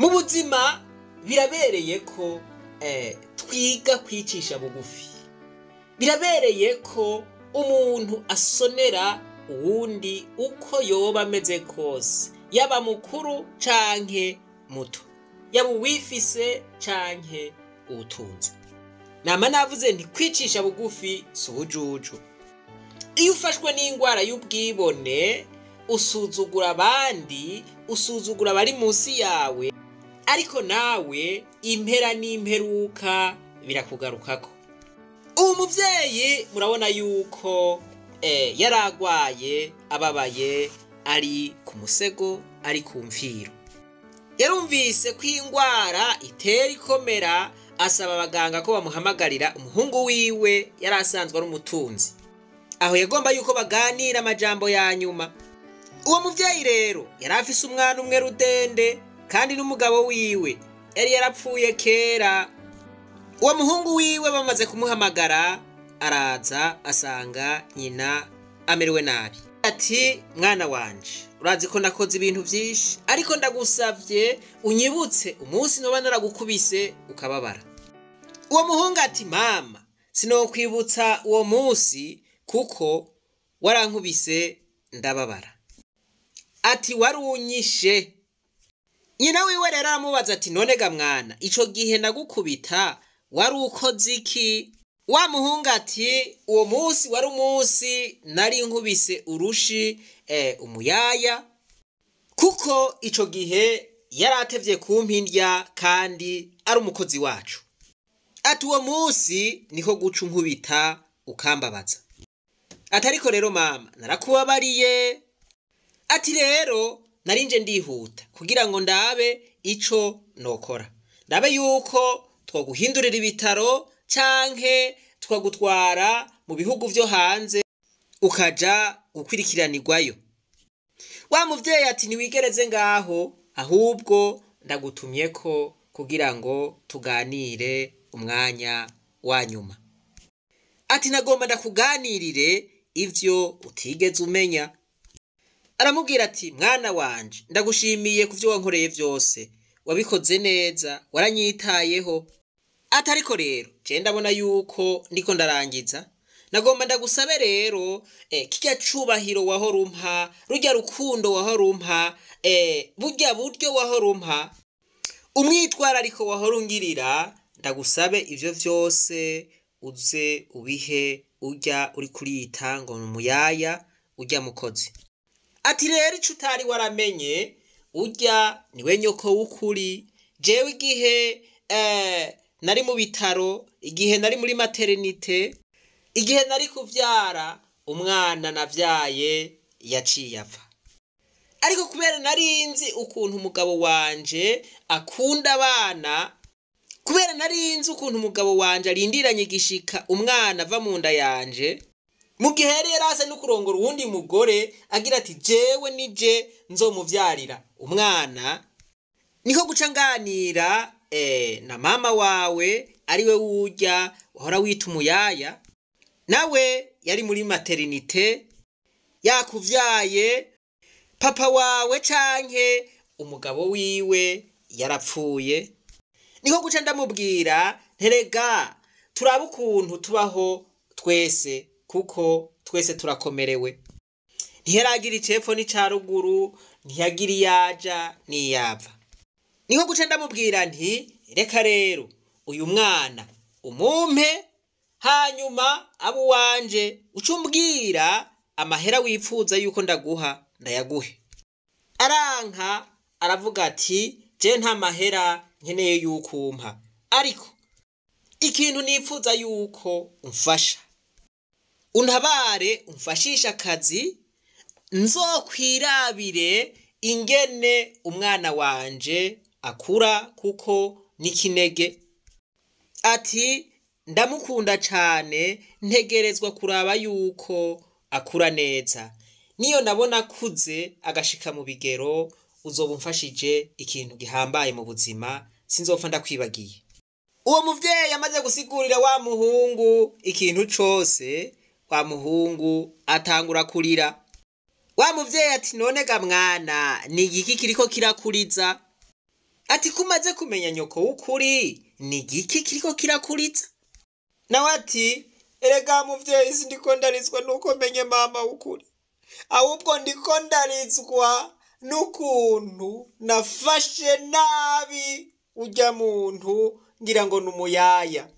mu buzima birabereye ko eh, twiga kwicisha bugufi birabereye ko umuntu asonera uwundi uko yoba ameze kose yaba mukuru canke muto yaba uwifise canke uwutunze nama navuze nti kwicisha bugufi si ubujuju iyo ufashwe n'indwara y'ubwibone usuzugura abandi usuzugura abari munsi yawe ariko nawe impera n'imperuka birakugarukako ubu mubyeyi murabona yuko eh, yari arwaye ababaye ari ku musego ari ku mviro yarumvise ko indwara itera ikomera asaba abaganga ko bamuhamagarira umuhungu wiwe yari asanzwe ari umutunzi aho yagomba yuko baganira amajambo ya nyuma uwo muvyeyi rero yari afise umwana umwe rudende kandi n'umugabo wiwe yari yarapfuye kera uwo muhungu wiwe bamaze kumuhamagara araza asanga nyina amerewe nabi ati mwana wanje urazi ko nakoze ibintu byinshi ariko ndagusabye unyibutse umunsi ntuba naragukubise ukababara uwo muhungu ati mama sinokwibutsa uwo munsi kuko warankubise ndababara ati warunyishe nyina wiwe rero aramubaza ati none mwana icyo gihe nagukubita wari ukoze iki wa muhungu ati uwo munsi wari umunsi nari nkubise urushi eh, umuyaya kuko icyo gihe yari atebye ku mpindya kandi ari umukozi wacu ati uwo munsi niho guca unkubita ukambabaza atariko rero mama narakubabariye ati rero narinje ndihuta kugira ngo ndabe icyo nokora ndabe yuko twaguhindurira ibitaro canke twagutwara mu bihugu byo hanze ukajya gukurikiranirwayo wa mubyeyi ati ntiwigereze ngaho ahubwo ndagutumye ko kugira ngo tuganire umwanya wa nyuma ati nagomba ndakuganirire ibyo utigeze umenya aramubwira ati mwana wanjye ndagushimiye ku byo wankoreye byose wabikoze neza waranyitayeho atariko rero nce ndabona yuko ndiko ndarangiza nagomba ndagusabe rero eh, kijya cyubahiro waho rumpa rujya rukundo waho rumpa eh, bujya buryo waho rumpa umwitwarariko waho rungirira ndagusabe ibyo byose uze ubihe ujya uri kuriyita ngo ni umuyaya ujya mukozi ati rero icyo utari waramenye ujya niwe nyoko w'ukuri jewe igihe eh, nari mu bitaro igihe nari muri materinite igihe nari kubyara umwana nabyaye yaciye apfa ariko kubera nari nzi ukuntu umugabo wanjye akunda abana kubera nari nzi ukuntu umugabo wanjye arindiranye igishika umwana ava mu nda yanjye, mu gihe yari yaraza no kurongora uwundi mugore agira ati jewe nije nzomubyarira umwana niko guca nganira eh, na mama wawe ari we wujya wahora wita umuyaya nawe yari muri materinite yakubyaye papa wawe canke umugabo wiwe yarapfuye niko guca ndamubwira nterega turabe ukuntu tubaho twese kuko twese turakomerewe ntiharagira icepfo n’icyaruguru ruguru ntiyagira iyaja n'iyapfa niko guca ndamubwira nti reka rero uyu mwana umumpe hanyuma abo uwanje uca amahera wifuza yuko ndaguha ndayaguhe aranka aravuga ati je nta mahera nkeneye yuko umpa ariko ikintu nifuza yuko umfasha untabare umfashishe akazi nzokwirabire ingene umwana wanje akura kuko n'ikinege ati ndamukunda cyane ntegerezwa kuraba yuko akura neza niyo nabona akuze agashika mu bigero uzoba umfashije ikintu gihambaye mu buzima sinzopfa ndakwibagiye uwo mubyeyi amaze gusigurira wa muhungu ikintu cyose wa muhungu atangura kurira wa muvyeyi ati none ga mwana ni igiki kiriko kirakuriza ati kumaze kumenya nyoko w'ukuri ni igiki kiriko kirakuriza nawe ati erega muvyeyi si ndiko ndarizwa nuko menye mama w'ukuri ahubwo ndiko ndarizwa n'ukuntu nafashe nabi urya muntu ngira ngo ni umuyaya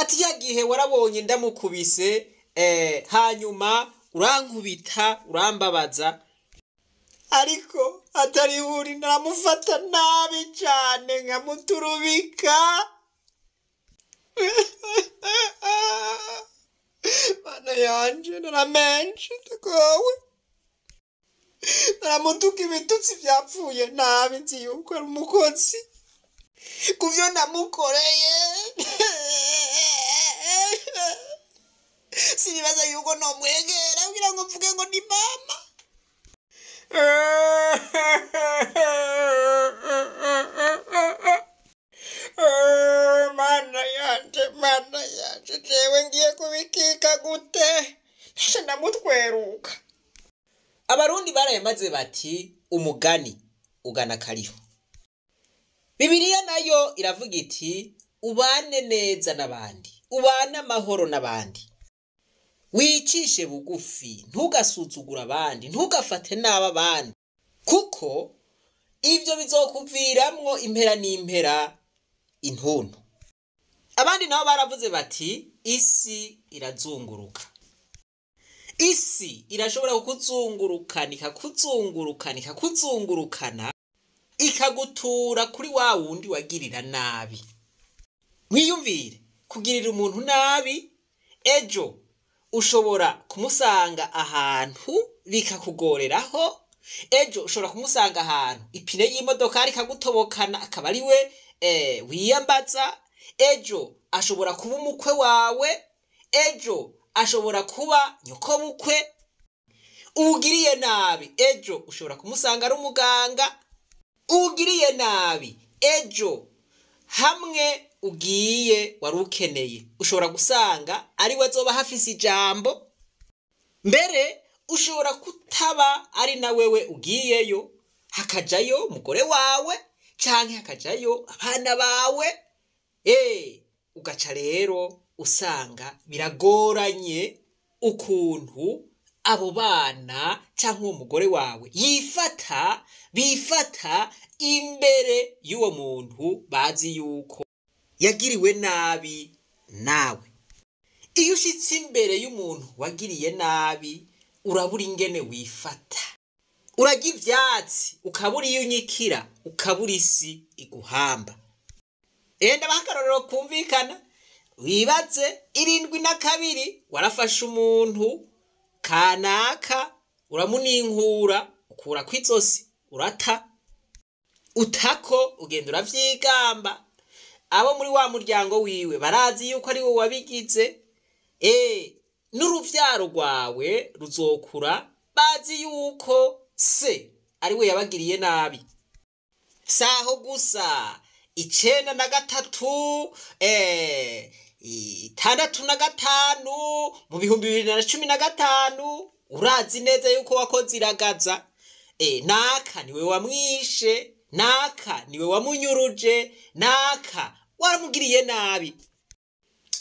ati ya gihe warabonye ndamukubise eh, hanyuma urankubita urambabaza ariko atari buri naramufata nabi cyane nkamuturubika mana yanjye naramenshi tugowe naramutuka ibitutsi byapfuye nabi nzi yuko ari ku byo namukoreye sinibaza yuko nomwegera kugira ngo mvuge ngo ni mama mana yanjye mana yanjye jewe ngiye kubikika gute ndamutweruka abarundi barayamaze bati umugani ugana kariho bibiriya nayo iravuga iti ubane neza n'abandi ubane amahoro n'abandi wicishe bugufi ntugasuzugure abandi ntugafate nabi abandi kuko ibyo bizokuviramwo impera n'impera intuntu abandi nabo baravuze bati isi irazunguruka isi irashobora kukuzungurukana ikakuzungurukana ikakuzungurukana ikagutura kuri wa wundi wagirira nabi mwiyumvire kugirira umuntu nabi ejo ushobora kumusanga ahantu bikakugoreraho ejo ushobora kumusanga ahantu ipine y'imodoka ikagutobokana akaba ari we eh, wiyambaza ejo ashobora kuba umukwe wawe ejo ashobora kuba nyokobukwe ubugiriye nabi ejo ushobora kumusanga ari umuganga ugiriye nabi ejo hamwe ugiye wari ukeneye ushobora gusanga ari we azoba hafise ijambo mbere ushobora kutaba ari na wewe ugiyeyo hakajayo umugore wawe cyangwa hakajayo abana bawe eee eh, ugaca rero usanga biragoranye ukuntu abo bana cyangwa uwo mugore wawe yifata bifata imbere y'uwo muntu bazi yuko yagiriwe nabi nawe iyo ushyitse imbere y'umuntu wagiriye nabi urabura ingene wifata urajya ibyatsi ukabura iyo unyikira ukabura isi iguhamba enda abahagarariro kumvikana wibatse irindwi na kabiri warafashe umuntu kanaka uramuninkura ukura ku izosi urata utako ugenda uravyigamba abo muri wa muryango wiwe barazi yuko ari wowe wabigize eh, n’urubyaro rwawe ruzokura bazi yuko se ari we yabagiriye nabi saho gusa icenda na gatatu eh, itandatu na gatanu mu bihumbi bibiri na cumi na gatanu urazi neza yuko wakoze iragaza e, naka niwe wamwishe naka niwe wamunyuruje naka waramugiriye nabi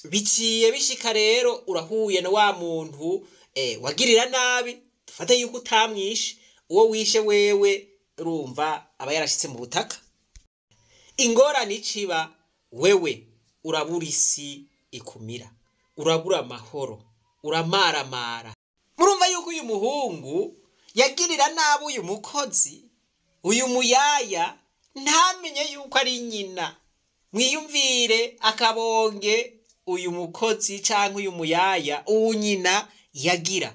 biciye bishika rero urahuye na wa muntu e, wagirira nabi dufate yuko utamwishe uwo wishe wewe urumva aba yarashyitse mu butaka ingorane iciba wewe urabura isi ikumira urabura amahoro uramaramara murumva yuko uyu muhungu yagirira nabi uyu mukozi uyu muyaya ntamenye yuko ari nyina mwiyumvire akabonge uyu mukozi cyangwa uyu muyaya uwo nyina yagira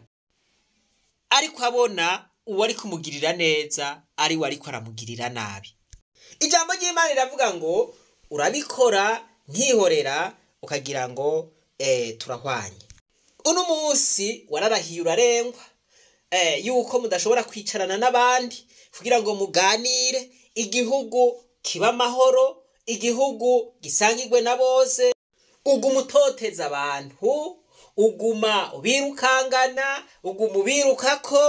ariko abona uwo ari kumugirira neza ari we ariko aramugirira nabi ijambo ry'imana riravuga ngo urabikora ntihorera ukagira ngo eh, turahwanye uno munsi wararahiye urarengwa eh, yuko mudashobora kwicarana n'abandi kugira ngo muganire igihugu kiba amahoro igihugu gisangirwe na bose uguma utoteza abantu uguma ubirukangana uguma ubiruka ko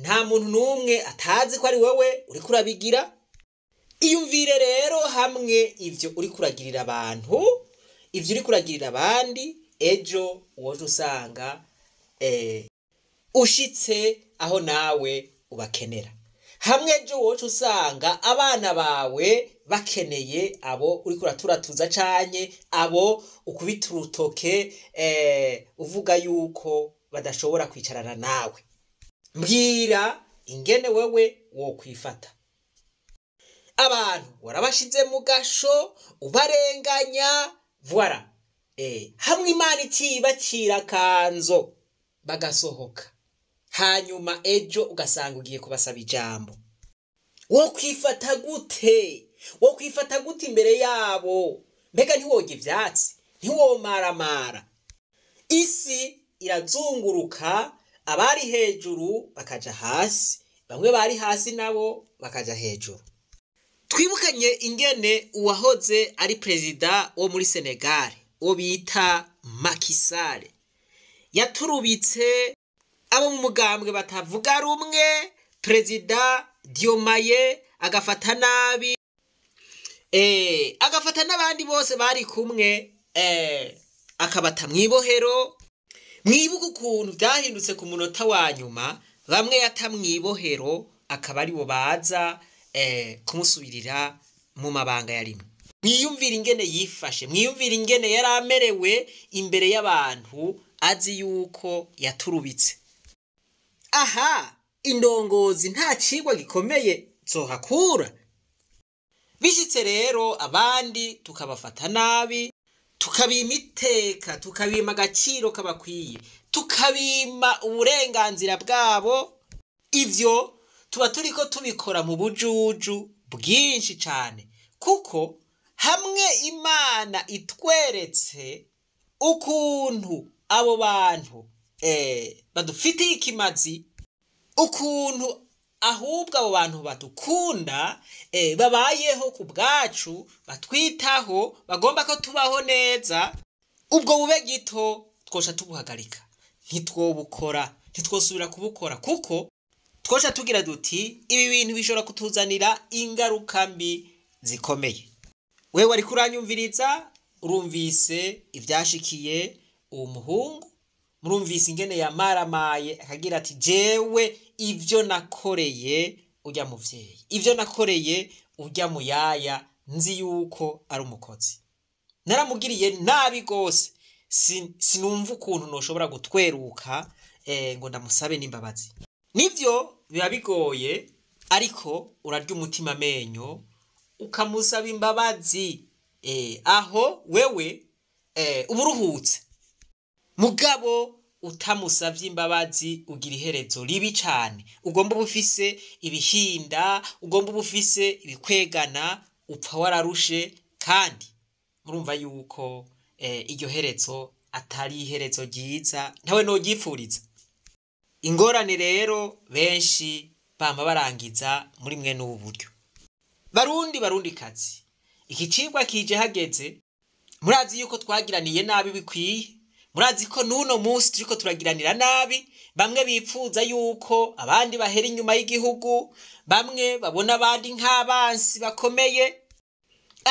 nta muntu n'umwe atazi ko ari wowe uri kurabigira iyumvire rero hamwe ibyo uri kuragirira abantu ibyo uri kuragirira abandi ejo woje usanga eh, ushyitse aho nawe ubakenera hamwe ejo woje usanga abana bawe bakeneye abo uri kuraturatuza cyane abo ukubita urutoke eh, uvuga yuko badashobora kwicarana nawe mbwira ingene wewe wokwifata abantu warabashize mu gasho ubarenganya vuba Eh, hamwe imana ikibakira kanzo bagasohoka hanyuma ejo ugasanga ugiye kubasaba ijambo wo kwifata gute wo kwifata gute imbere yabo mbega ntiwoge ibyatsi ntiwomaramara isi irazunguruka abari hejuru bakajya hasi bamwe bari hasi nabo bakajya hejuru twibukanye ingene uwahoze ari perezida wo muri senegali uwo bita makisare yaturubitse abo mu mugambwe batavuga rumwe perezida diyomaye agafata nabi eh, agafata n'abandi bose bari kumwe eh, akabata mu ibohero mwibuke ukuntu byahindutse ku munota wa nyuma bamwe yata mu ibohero akaba aribo baza eh, kumusubirira mu mabanga yarimo mwiyumvire ingene yifashe mwiyumvire ingene yari amerewe imbere y'abantu azi yuko yaturubitse aha indongozi nta kigwa gikomeye zohakura bishyitse rero abandi tukabafata nabi tukabima iteka tukabima agaciro kabakwiye tukabima uburenganzira bwabo ibyo tuba turi ko tubikora mu bujuju bwinshi cyane kuko hamwe imana itweretse ukuntu abo bantu eh, badufitiye ikimazi ukuntu ahubwo abo bantu badukunda eh, babayeho ku bwacu batwitaho bagomba ko tubaho neza ubwo bube gito twosha tubuhagarika ntitwobukora ntitwosubira kubukora kuko twosha tugira duti ibi bintu bishobora kutuzanira ingaruka mbi zikomeye we wari kuranyumviriza urumvise ibyashikiye uwo muhungu murumvise ingene yamaramaye akagira ati jewe ibyo nakoreye ujya mubyeyi ibyo nakoreye ujya mu yaya nzi yuko ari umukozi naramubwiriye nabi rwose sinumva ukuntu ntushobora gutweruka eh, ngo ndamusabe n'imbabazi nibyo biba bigoye ariko urarya umutima amenyo ukamusaba imbabazi eh, aho wewe eh, uba uruhutse mugabo utamusabye imbabazi ugira iherezo ribi cyane ugomba uba ufise ibihinda ugomba uba ufise ibikwegana upfa wararushe kandi murumva yuko eh, iryo herezo atari iherezo ryiza ntawe nturyifuriza ingorane rero benshi bamba barangiza muri mwe n'ubu buryo barundi barundi kazi iki cigwa kije hageze murazi yuko twagiraniye nabi bikwiye murazi ko n'uno munsi turiko turagiranira nabi bamwe bipfuza yuko abandi bahera inyuma y'igihugu bamwe babona abandi nk'abansi bakomeye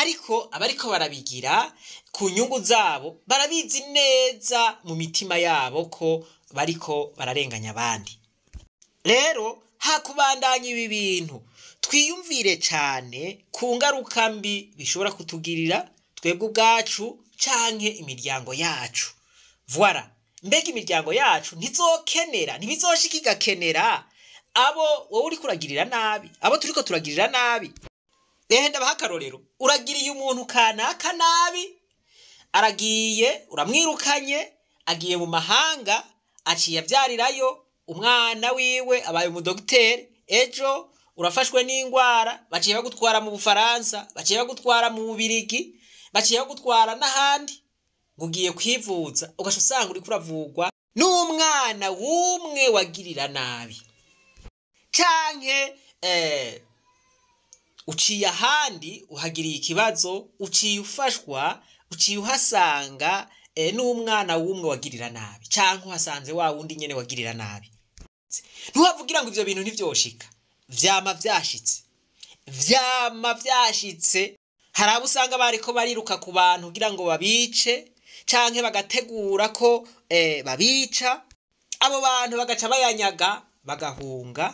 ariko abariko barabigira ku nyungu zabo barabizi neza mu mitima yabo ko bariko bararenganya abandi rero hakubandanya ibi bintu twiyumvire cyane ku ngaruka mbi bishobora kutugirira twebwe ubwacu canke imiryango yacu vuara mbega imiryango yacu ntizokenera ntibizoshika igakenera abo wowe uri uragirira nabi abo turiko turagirira nabi ehe ndabaha akarorero uragiriye umuntu kanaka nabi aragiye uramwirukanye agiye mu mahanga aciye abyarirayo umwana wiwe abaye umudogiteri ejo urafashwe n'indwara baciye bagutwara mu bufaransa baciye bagutwara mu bubirigi baciye bagutwara n'ahandi ngo ugiye kwivuza ugasha usanga uri kuravugwa n'umwana w'umwe wagirira nabi canke eh, uciye ahandi uhagiriye ikibazo uciye ufashwa uciye uhasanga eh, n'umwana w'umwe wagirira nabi cyangwa uhasanze wa wundi nyine wagirira nabi ntuhavugire ngo ibyo bintu ntibyoshika byama byashyitse byama byashyitse hari abo usanga bari ko bariruka ku bantu kugira ngo babice cyangwa bagategura ko eh, babica abo bantu bagaca bayanyaga bagahunga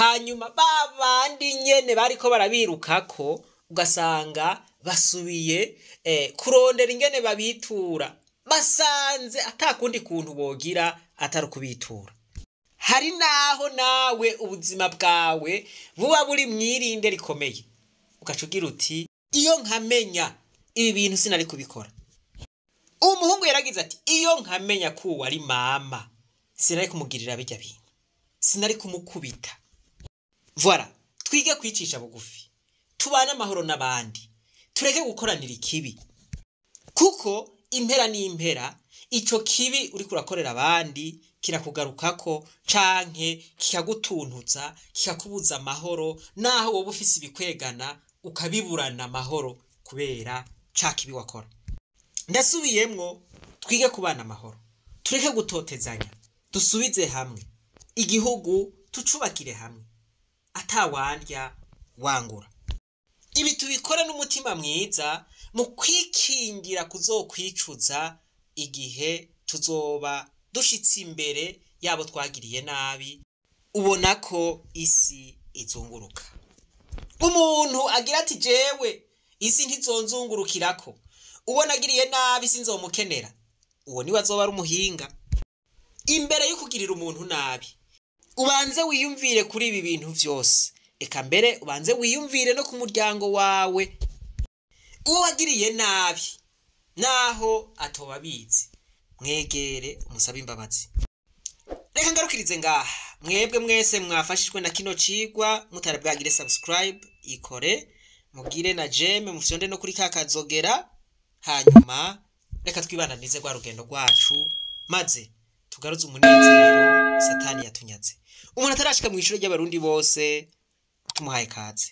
hanyuma ba bandi nyine bari ko barabiruka ko ugasanga basubiye eh, kurondera ingene babitura basanze atakundi kuntu bogira atari ukubitura hari n'aho nawe ubuzima bwawe buba buri mu irinde rikomeye ugaca uti iyo nkamenya ibi bintu sinari kubikora umuhungu yaragize ati iyo nkamenya ko uwo ari mama sinari kumugirira bijya bintu sinari kumukubita vora twige kwicisha bugufi tubane amahoro n'abandi tureke gukoranira ikibi kuko impera n'impera icyo kibi uri kurakorera abandi kirakugaruka ko canke kikagutuntutsa kikakubuza amahoro naho wowe ufise ibikwegana ukabiburana amahoro kubera ca kibi wakora ndasubiyemwo twige kubana amahoro tureke gutotezanya dusubize hamwe igihugu tucubakire hamwe atawandya wangura ibi tubikora n'umutima mwiza mu kwikingira kuzokwicuza igihe tuzoba dushyitse imbere yabo twagiriye nabi ubona ko isi izunguruka umuntu agira ati jewe isi ntizonzungurukirako uwo nagiriye nabi sinzomukenera uwo niwe azoba ari umuhinga imbere yo kugirira umuntu nabi ubanze wiyumvire kuri ibi bintu byose reka mbere ubanze wiyumvire no ku muryango wawe uwo wagiriye nabi naho atoba abizi mwegere umusabe imbabazi reka ngarukirize ngaha mwebwe mwese mwafashijwe na kino cigwa mutari bwagire subscribe ikore mubwire na jeme mufyonde no kuri ka kazogera hanyuma reka twibandanize rwa rugendo rwacu maze tugaruze umunezero satani yatunyatse umuntu atarashika mu ishuri ry'abarundi bose tumuhaye kaze